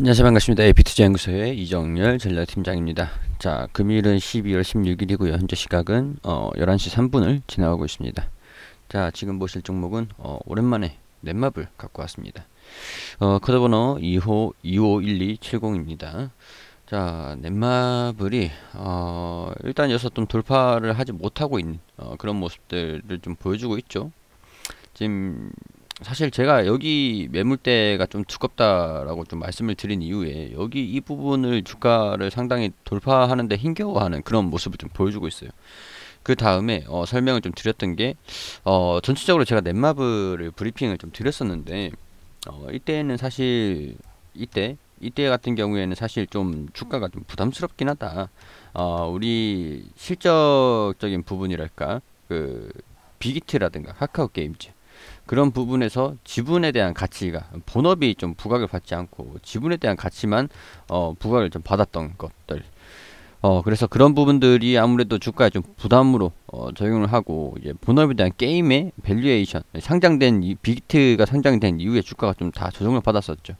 안녕하세요 반갑습니다. 에피투자 연구소의 이정열 전략팀장입니다. 자 금일은 12월 16일이고요. 현재 시각은 어, 11시 3분을 지나가고 있습니다. 자 지금 보실 종목은 어, 오랜만에 넷마블 갖고 왔습니다. 어, 코드번호 2호 251270입니다. 자 넷마블이 어, 일단 여기서 좀 돌파를 하지 못하고 있는 어, 그런 모습들을 좀 보여주고 있죠. 지금 사실 제가 여기 매물대가 좀 두껍다라고 좀 말씀을 드린 이후에 여기 이 부분을 주가를 상당히 돌파하는데 힘겨워하는 그런 모습을 좀 보여주고 있어요. 그 다음에 어, 설명을 좀 드렸던 게 어, 전체적으로 제가 넷마블을 브리핑을 좀 드렸었는데 어, 이때는 사실 이때 이때 같은 경우에는 사실 좀 주가가 좀 부담스럽긴 하다. 어, 우리 실적적인 부분이랄까 그비기트라든가 카카오 게임즈 그런 부분에서 지분에 대한 가치가 본업이 좀 부각을 받지 않고 지분에 대한 가치만 어, 부각을 좀 받았던 것들 어, 그래서 그런 부분들이 아무래도 주가에 좀 부담으로 어, 적용을 하고 이제 본업에 대한 게임의 밸류에이션 상장된 이 빅트가 상장된 이후에 주가가 좀 다 조정을 받았었죠.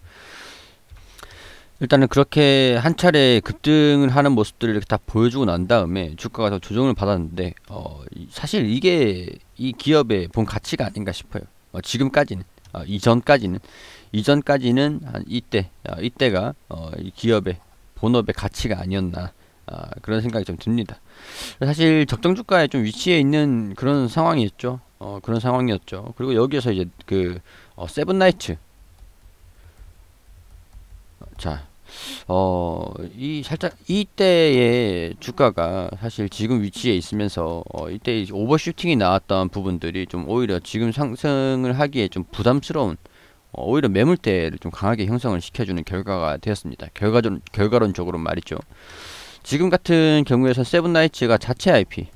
일단은 그렇게 한 차례 급등을 하는 모습들을 이렇게 다 보여주고 난 다음에 주가가 더 조정을 받았는데 어, 사실 이게 이 기업의 본 가치가 아닌가 싶어요. 어, 지금까지는 어, 이전까지는 이전까지는 한 이때 어, 이때가 어, 이 기업의 본업의 가치가 아니었나 아, 그런 생각이 좀 듭니다. 사실 적정 주가에 좀 위치해 있는 그런 상황이었죠. 어, 그런 상황이었죠. 그리고 여기에서 이제 그 어, 세븐나이츠 자, 어, 이 살짝 이때의 주가가 사실 지금 위치에 있으면서 어, 이때 오버슈팅이 나왔던 부분들이 좀 오히려 지금 상승을 하기에 좀 부담스러운 어, 오히려 매물대를 좀 강하게 형성을 시켜주는 결과가 되었습니다. 결과론, 결과론적으로 말이죠. 지금 같은 경우에서 세븐나이츠가 자체 IP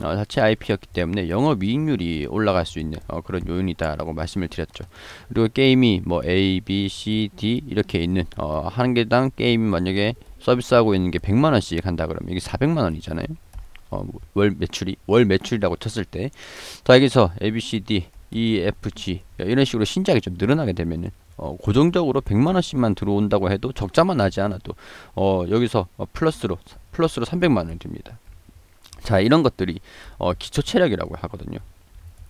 어, 자체 IP였기 때문에 영업 이익률이 올라갈 수 있는 어, 그런 요인이다라고 말씀을 드렸죠. 그리고 게임이 뭐 A, B, C, D 이렇게 있는 어, 한 개당 게임 만약에 서비스하고 있는 게 100만 원씩 한다 그러면 이게 400만 원이잖아요. 어, 뭐 월 매출이 월 매출이라고 쳤을 때 더하기서 A, B, C, D, E, F, G 이런 식으로 신작이 좀 늘어나게 되면은 어, 고정적으로 100만 원씩만 들어온다고 해도 적자만 나지 않아도 어, 여기서 어, 플러스로 플러스로 300만 원 됩니다. 자 이런 것들이 어, 기초 체력이라고 하거든요.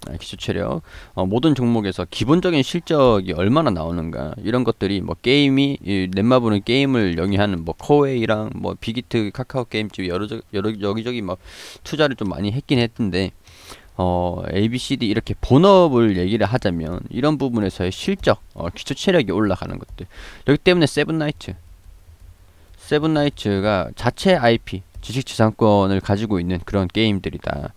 아, 기초 체력 어, 모든 종목에서 기본적인 실적이 얼마나 나오는가 이런 것들이 뭐 게임이 넷마블은 게임을 영위하는 뭐 코웨이랑 뭐 비기트 카카오 게임집 여러 여러 여기저기 막 투자를 좀 많이 했긴 했던데 어, ABCD 이렇게 본업을 얘기를 하자면 이런 부분에서의 실적 어, 기초 체력이 올라가는 것들 여기 때문에 세븐나이트 세븐나이츠가 자체 IP 지식재산권을 가지고 있는 그런 게임들이다.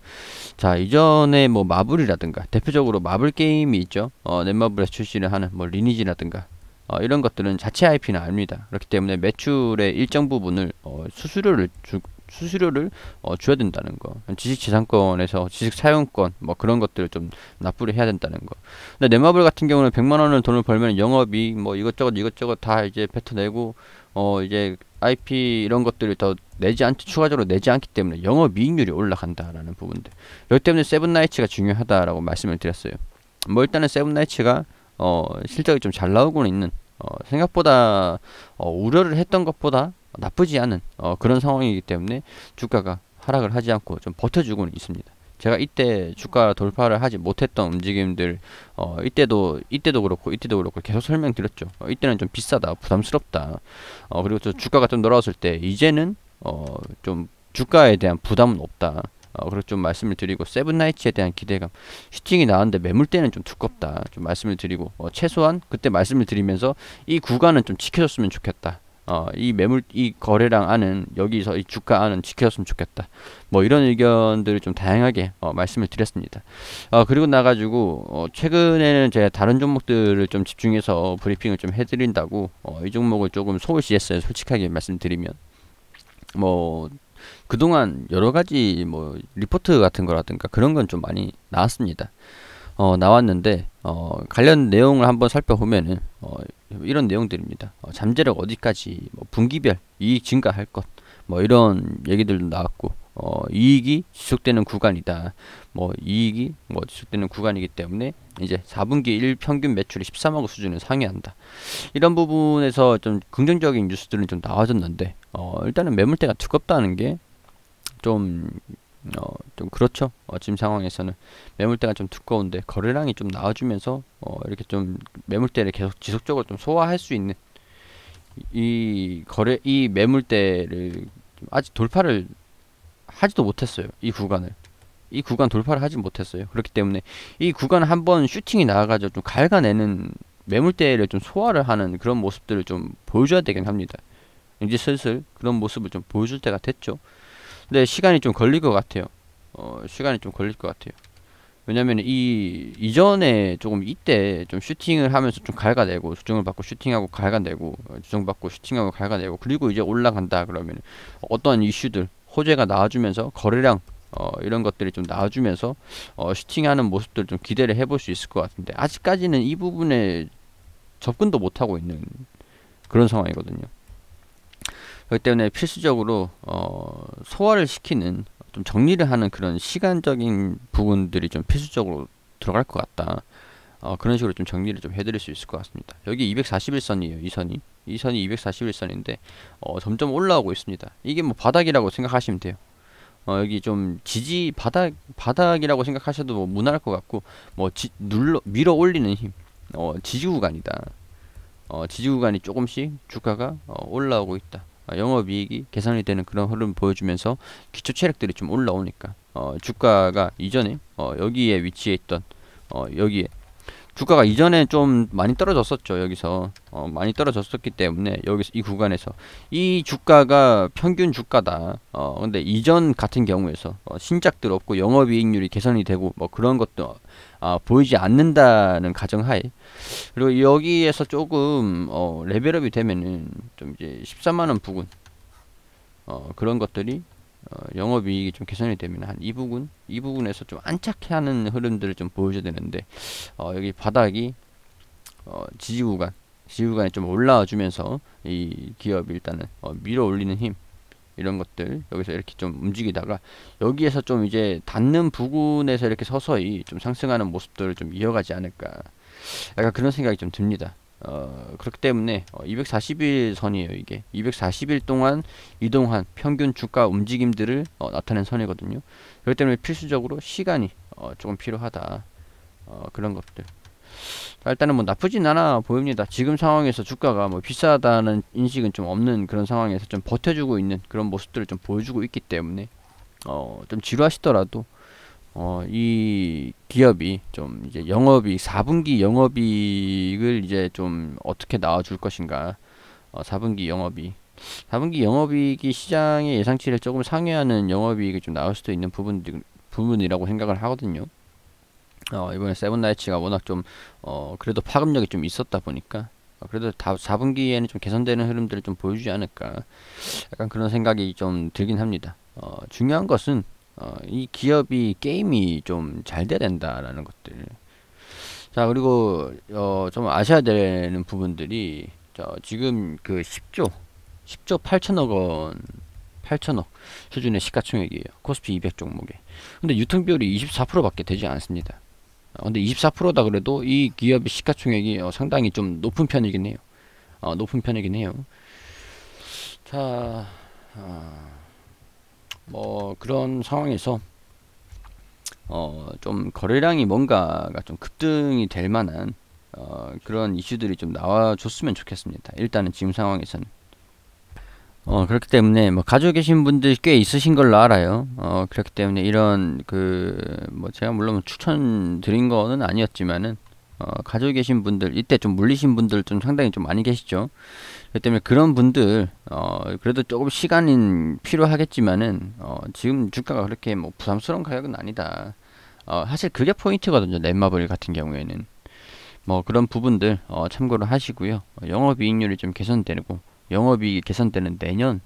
자 이전에 뭐 마블이라든가 대표적으로 마블 게임이 있죠. 어, 넷마블에서 출시를 하는 뭐 리니지라든가 어, 이런 것들은 자체 IP는 아닙니다. 그렇기 때문에 매출의 일정 부분을 어, 수수료를 주, 수수료를 어, 줘야 된다는 거. 지식재산권에서 지식사용권 뭐 그런 것들을 좀 납부를 해야 된다는 거. 근데 넷마블 같은 경우는 100만 원을 돈을 벌면 영업이 뭐 이것저것 이것저것 다 이제 뱉어내고 어 이제 IP 이런 것들을 더 내지 않 추가적으로 내지 않기 때문에 영업 이익률이 올라간다라는 부분들. 여기 때문에 세븐나이츠가 중요하다라고 말씀을 드렸어요. 뭐 일단은 세븐나이츠가 어, 실적이 좀 잘 나오고는 있는 어, 생각보다 어, 우려를 했던 것보다 나쁘지 않은 어, 그런 상황이기 때문에 주가가 하락을 하지 않고 좀 버텨주고는 있습니다. 제가 이때 주가 돌파를 하지 못했던 움직임들 어, 이때도 이때도 그렇고 이때도 그렇고 계속 설명드렸죠. 어, 이때는 좀 비싸다, 부담스럽다. 어, 그리고 저 주가가 좀 놀아왔을 때 이제는 어, 좀 주가에 대한 부담은 없다. 어, 그리고 좀 말씀을 드리고 세븐나이츠에 대한 기대감 슈팅이 나왔는데 매물대는 좀 두껍다 좀 말씀을 드리고 어, 최소한 그때 말씀을 드리면서 이 구간은 좀 지켜줬으면 좋겠다 어, 이 매물 이 거래량 안은 여기서 이 주가 안은 지켰으면 좋겠다. 뭐 이런 의견들을 좀 다양하게 어, 말씀을 드렸습니다. 어, 그리고 나가지고 어, 최근에는 제가 다른 종목들을 좀 집중해서 브리핑을 좀 해드린다고 어, 이 종목을 조금 소홀시했어요. 솔직하게 말씀드리면 뭐 그동안 여러 가지 뭐 리포트 같은 거라든가 그런 건 좀 많이 나왔습니다. 어, 나왔는데 어, 관련 내용을 한번 살펴보면은 어, 이런 내용들입니다. 어, 잠재력 어디까지, 뭐 분기별 이익 증가할 것, 뭐 이런 얘기들도 나왔고 어, 이익이 지속되는 구간이다. 뭐 이익이 뭐 지속되는 구간이기 때문에 이제 4분기 1 평균 매출이 13억 원 수준을 상회한다. 이런 부분에서 좀 긍정적인 뉴스들은 좀 나와졌는데 어, 일단은 매물대가 두껍다는 게좀 어, 좀 그렇죠. 어, 지금 상황에서는 매물대가 좀 두꺼운데 거래량이 좀 나와주면서 어, 이렇게 좀 매물대를 계속 지속적으로 좀 소화할 수 있는 이 거래 이 매물대를 아직 돌파를 하지도 못했어요. 이 구간을 이 구간 돌파를 하지 못했어요. 그렇기 때문에 이 구간 한 번 슈팅이 나와가지고 좀 갈가내는 매물대를 좀 소화를 하는 그런 모습들을 좀 보여줘야 되긴 합니다. 이제 슬슬 그런 모습을 좀 보여줄 때가 됐죠. 근데 시간이 좀 걸릴 것 같아요. 어, 시간이 좀 걸릴 것 같아요. 왜냐면 이 이전에 조금 이때 좀 슈팅을 하면서 좀 갈가내고 조정을 받고 슈팅하고 갈가내고 조정받고 슈팅하고 갈가내고 그리고 이제 올라간다 그러면 어떤 이슈들 호재가 나와주면서 거래량 어, 이런 것들이 좀 나와주면서 어, 슈팅하는 모습들 좀 기대를 해볼 수 있을 것 같은데 아직까지는 이 부분에 접근도 못하고 있는 그런 상황이거든요. 그렇기 때문에 필수적으로 어, 소화를 시키는 좀 정리를 하는 그런 시간적인 부분들이 좀 필수적으로 들어갈 것 같다. 어, 그런 식으로 좀 정리를 좀 해드릴 수 있을 것 같습니다. 여기 241선이에요. 이 선이. 이 선이 241선인데 어, 점점 올라오고 있습니다. 이게 뭐 바닥이라고 생각하시면 돼요. 어, 여기 좀 지지 바닥 바닥이라고 생각하셔도 뭐 무난할 것 같고 뭐 지, 눌러 밀어 올리는 힘. 어, 지지 구간이다. 어, 지지 구간이 조금씩 주가가 어, 올라오고 있다. 어, 영업이익이 개선이 되는 그런 흐름을 보여주면서 기초 체력들이 좀 올라오니까 어, 주가가 이전에 어, 여기에 위치해 있던 어, 여기에 주가가 이전에 좀 많이 떨어졌었죠 여기서 어, 많이 떨어졌었기 때문에 여기서 이 구간에서 이 주가가 평균 주가다 어, 근데 이전 같은 경우에서 어, 신작들 없고 영업이익률이 개선이 되고 뭐 그런 것도 아, 보이지 않는다는 가정하에 그리고 여기에서 조금 어, 레벨업이 되면은 좀 이제 14만원 부근 어, 그런 것들이 어, 영업이익이 좀 개선이 되면 한 이 부분 이 부분에서 좀 안착해 하는 흐름들을 좀 보여줘야 되는데 어, 여기 바닥이 어, 지지구간 지지구간에 좀 올라와 주면서 이 기업이 일단은 어, 밀어 올리는 힘 이런 것들 여기서 이렇게 좀 움직이다가 여기에서 좀 이제 닿는 부분에서 이렇게 서서히 좀 상승하는 모습들을 좀 이어가지 않을까 약간 그런 생각이 좀 듭니다 어, 그렇기 때문에 어, 240일 선이에요 이게 240일 동안 이동한 평균 주가 움직임들을 어, 나타낸 선이거든요 그렇기 때문에 필수적으로 시간이 어, 조금 필요하다 어 그런 것들 일단은 뭐 나쁘진 않아 보입니다. 지금 상황에서 주가가 뭐 비싸다는 인식은 좀 없는 그런 상황에서 좀 버텨주고 있는 그런 모습들을 좀 보여주고 있기 때문에 어 좀 지루하시더라도 어 이 기업이 좀 이제 영업이 4분기 영업이익을 이제 좀 어떻게 나와줄 것인가 어 4분기 영업이 4분기 영업이익이 시장의 예상치를 조금 상회하는 영업이익이 좀 나올 수도 있는 부분 부분이라고 생각을 하거든요. 어, 이번에 세븐나이츠가 워낙 좀 어, 그래도 파급력이 좀 있었다 보니까 어, 그래도 다 4분기에는 좀 개선되는 흐름들을 좀 보여주지 않을까 약간 그런 생각이 좀 들긴 합니다. 어, 중요한 것은 어, 이 기업이 게임이 좀 잘 돼야 된다라는 것들. 자 그리고 어, 좀 아셔야 되는 부분들이 저 지금 그 10조 10조 8천억 원 8천억 수준의 시가총액이에요. 코스피 200 종목에. 근데 유통 비율이 24%밖에 되지 않습니다. 어, 근데 24%다 그래도 이 기업의 시가총액이 어, 상당히 좀 높은 편이긴 해요. 어, 높은 편이긴 해요. 자, 어, 뭐 그런 상황에서 어, 좀 거래량이 뭔가가 좀 급등이 될 만한 어, 그런 이슈들이 좀 나와줬으면 좋겠습니다. 일단은 지금 상황에서는. 어, 그렇기 때문에 뭐 가지고 계신 분들 꽤 있으신 걸로 알아요. 어, 그렇기 때문에 이런 그 뭐 제가 물론 추천드린 거는 아니었지만은 어, 가지고 계신 분들 이때 좀 물리신 분들 좀 상당히 좀 많이 계시죠. 그렇기 때문에 그런 분들 어, 그래도 조금 시간이 필요하겠지만은 어, 지금 주가가 그렇게 뭐 부담스러운 가격은 아니다. 어, 사실 그게 포인트거든요. 넷마블 같은 경우에는 뭐 그런 부분들 어, 참고를 하시고요. 영업이익률이 좀 개선되고 영업이익 개선되는 내년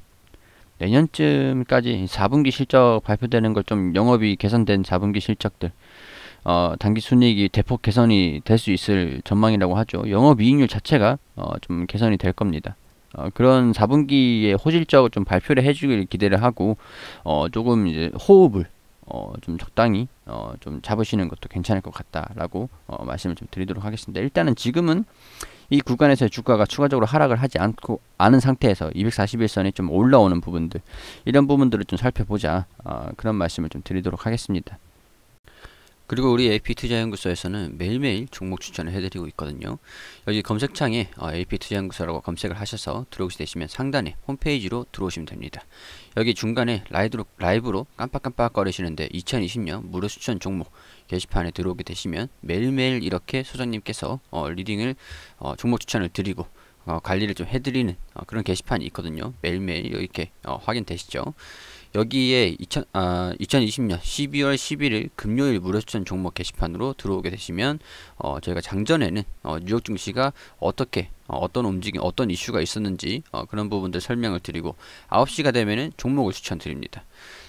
내년쯤까지 4분기 실적 발표되는 걸 좀 영업이 개선된 4분기 실적들 어, 단기 순이익이 대폭 개선이 될 수 있을 전망이라고 하죠. 영업이익률 자체가 어, 좀 개선이 될 겁니다. 어, 그런 4분기에 호실적을 좀 발표를 해주길 기대를 하고 어, 조금 이제 호흡을 어, 좀 적당히 어, 좀 잡으시는 것도 괜찮을 것 같다라고 어, 말씀을 좀 드리도록 하겠습니다. 일단은 지금은 이구간에서 주가가 추가적으로 하락을 하지 않고 않은 상태에서 241선이 좀 올라오는 부분들 이런 부분들을 좀 살펴보자 어, 그런 말씀을 좀 드리도록 하겠습니다. 그리고 우리 AP투자연구소에서는 매일매일 종목 추천을 해드리고 있거든요. 여기 검색창에 어, AP투자연구소라고 검색을 하셔서 들어오시 되시면 상단에 홈페이지로 들어오시면 됩니다. 여기 중간에 라이브로, 라이브로 깜빡깜빡 거리시는데 2020년 무료 추천 종목 게시판에 들어오게 되시면 매일매일 이렇게 소장님께서 어, 리딩을 어, 종목 추천을 드리고 어, 관리를 좀 해드리는 어, 그런 게시판이 있거든요. 매일매일 이렇게 어, 확인되시죠. 여기에 2000, 아, 2020년 12월 11일 금요일 무료추천 종목 게시판으로 들어오게 되시면 어, 저희가 장전에는 어, 뉴욕 증시가 어떻게 어, 떤 움직임, 어떤 이슈가 있었는지 어, 그런 부분들 설명을 드리고 9시가 되면은 종목을 추천드립니다.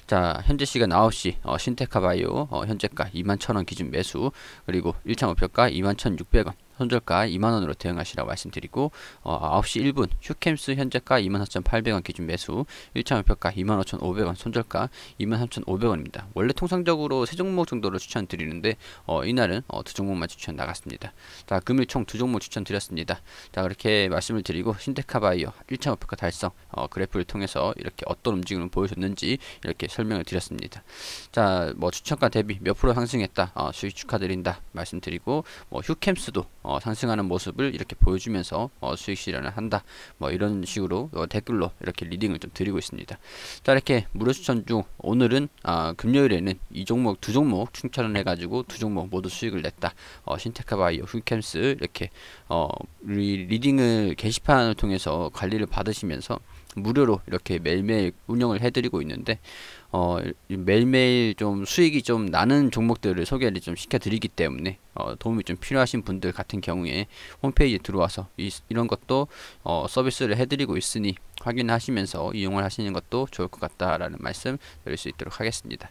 자 현재 시간 9시 어, 신테카 바이오 어, 현재가 21,000원 기준 매수 그리고 1차 목표가 21,600원 손절가 2만원으로 대응하시라 고 말씀드리고 어, 9시 1분 휴캠스 현재가 24,800원 기준 매수 1차 목표가 25,500원 손절가 23,500원입니다. 원래 통상적으로 세 종목 정도로 추천드리는데 어, 이날은 어, 두 종목만 추천 나갔습니다. 자 금일 총 두 종목 추천드렸습니다. 자 그렇게 말씀을 드리고 신테카바이오 1차 목표가 달성 어, 그래프를 통해서 이렇게 어떤 움직임을 보여줬는지 이렇게 설명을 드렸습니다. 자 뭐 추천가 대비 몇 프로 상승했다 어, 수익 축하드린다 말씀드리고 뭐 휴캠스도 어, 어, 상승하는 모습을 이렇게 보여주면서 어, 수익 실현을 한다. 뭐 이런 식으로 어, 댓글로 이렇게 리딩을 좀 드리고 있습니다. 자 이렇게 무료 추천 중 오늘은 아, 금요일에는 이 종목 두 종목 충전을 해가지고 두 종목 모두 수익을 냈다. 어, 신테카바이오, 휴캠스 이렇게 어, 리, 리딩을 게시판을 통해서 관리를 받으시면서 무료로 이렇게 매일매일 운영을 해드리고 있는데 어, 매일매일 좀 수익이 좀 나는 종목들을 소개를 좀 시켜드리기 때문에 어, 도움이 좀 필요하신 분들 같은 경우에 홈페이지에 들어와서 이, 이런 것도 어, 서비스를 해드리고 있으니 확인하시면서 이용을 하시는 것도 좋을 것 같다라는 말씀 드릴 수 있도록 하겠습니다.